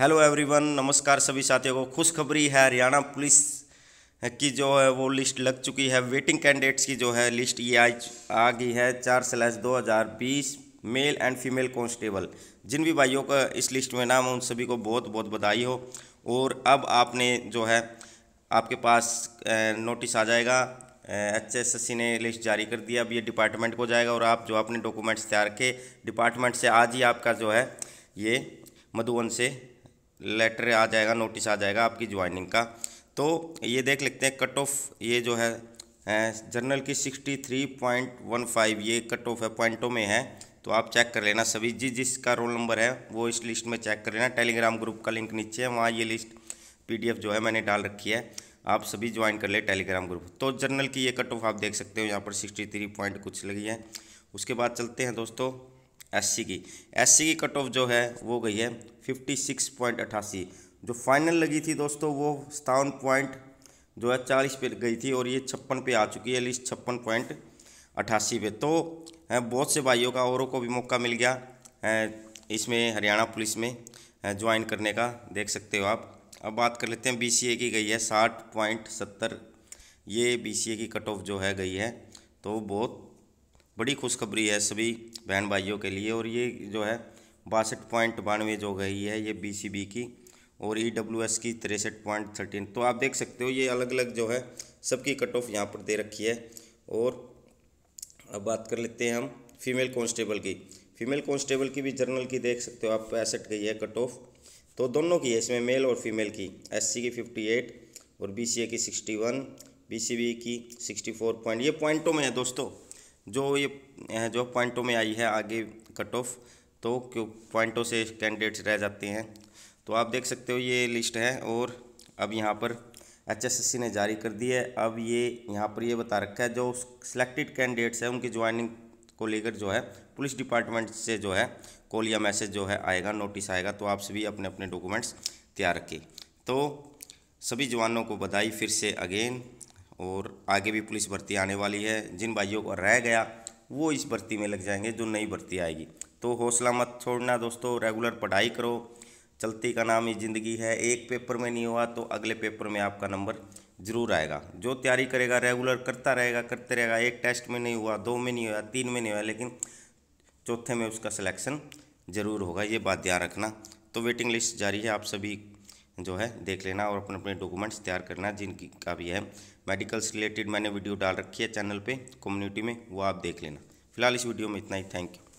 hello everyone नमस्कार सभी साथियों को खुशखबरी है हरियाणा पुलिस की जो है वो लिस्ट लग चुकी है वेटिंग कैंडिडेट्स की जो है लिस्ट ये आज आ गई है चार स्लैश दो हज़ार बीस मेल एंड फीमेल कांस्टेबल जिन भी भाइयों का इस लिस्ट में नाम है उन सभी को बहुत बहुत बधाई हो और अब आपने जो है आपके पास नोटिस आ जाएगा एच एस सी ने लिस्ट जारी कर दिया अब ये डिपार्टमेंट को जाएगा और आप जो अपने डॉक्यूमेंट्स तैयार के डिपार्टमेंट से आज ही आपका जो है ये मधुबन से लेटर आ जाएगा नोटिस आ जाएगा आपकी ज्वाइनिंग का तो ये देख लेते हैं कट ऑफ ये जो है जर्नल की sixty three point one five ये कट ऑफ है पॉइंटों में है तो आप चेक कर लेना सभी जिस जिसका रोल नंबर है वो इस लिस्ट में चेक कर लेना टेलीग्राम ग्रुप का लिंक नीचे है वहाँ ये लिस्ट पीडीएफ जो है मैंने डाल रखी है आप सभी ज्वाइन कर ले टेलीग्राम ग्रुप तो जर्नल की ये कट ऑफ आप देख सकते हो यहाँ पर सिक्सटी थ्री पॉइंट कुछ लगी है उसके बाद चलते हैं दोस्तों एससी की एससी की कट ऑफ जो है वो गई है फिफ्टी सिक्स पॉइंट अट्ठासी जो फाइनल लगी थी दोस्तों वो सतावन पॉइंट जो है चालीस पे गई थी और ये छप्पन पे आ चुकी है लिस्ट छप्पन पॉइंट अट्ठासी पे तो बहुत से भाइयों का औरों को भी मौका मिल गया इसमें हरियाणा पुलिस में ज्वाइन करने का देख सकते हो आप अब बात कर लेते हैं बी की गई है साठ पॉइंट सत्तर ये बी की कट ऑफ जो है गई है तो बहुत बड़ी खुशखबरी है सभी बहन भाइयों के लिए और ये जो है बासठ पॉइंट बानवे जो गई है ये बीसीबी की और ई डब्ल्यू एस की तिरसठ पॉइंट थर्टीन तो आप देख सकते हो ये अलग अलग जो है सबकी कट ऑफ यहाँ पर दे रखी है और अब बात कर लेते हैं हम फीमेल कॉन्स्टेबल की फीमेल कॉन्स्टेबल की भी जर्नल की देख सकते हो आप पैंसठ गई है कट ऑफ तो दोनों की है इसमें मेल और फीमेल की एस की फिफ्टी और बी की सिक्सटी वन की सिक्सटी पॉइंट ये पॉइंटों में है दोस्तों जो ये जो पॉइंटों में आई है आगे कट ऑफ तो क्यों पॉइंटों से कैंडिडेट्स रह जाते हैं तो आप देख सकते हो ये लिस्ट है और अब यहाँ पर एच ने जारी कर दी है अब ये यहाँ पर ये बता रखा है जो सिलेक्टेड कैंडिडेट्स हैं उनकी ज्वाइनिंग को लेकर जो है पुलिस डिपार्टमेंट से जो है कॉल या मैसेज जो है आएगा नोटिस आएगा तो आप सभी अपने अपने डॉक्यूमेंट्स तैयार रखें तो सभी जवानों को बधाई फिर से अगेन और आगे भी पुलिस भर्ती आने वाली है जिन भाइयों को रह गया वो इस भर्ती में लग जाएंगे जो नई भर्ती आएगी तो हौसला मत छोड़ना दोस्तों रेगुलर पढ़ाई करो चलती का नाम ही ज़िंदगी है एक पेपर में नहीं हुआ तो अगले पेपर में आपका नंबर ज़रूर आएगा जो तैयारी करेगा रेगुलर करता रहेगा करते रहेगा एक टेस्ट में नहीं हुआ दो में नहीं हुआ तीन में नहीं हुआ लेकिन चौथे में उसका सिलेक्शन ज़रूर होगा ये बात ध्यान रखना तो वेटिंग लिस्ट जारी है आप सभी जो है देख लेना और अपने अपने डॉक्यूमेंट्स तैयार करना जिनकी का भी है मेडिकल से रिलेटेड मैंने वीडियो डाल रखी है चैनल पे कम्युनिटी में वो आप देख लेना फिलहाल इस वीडियो में इतना ही थैंक यू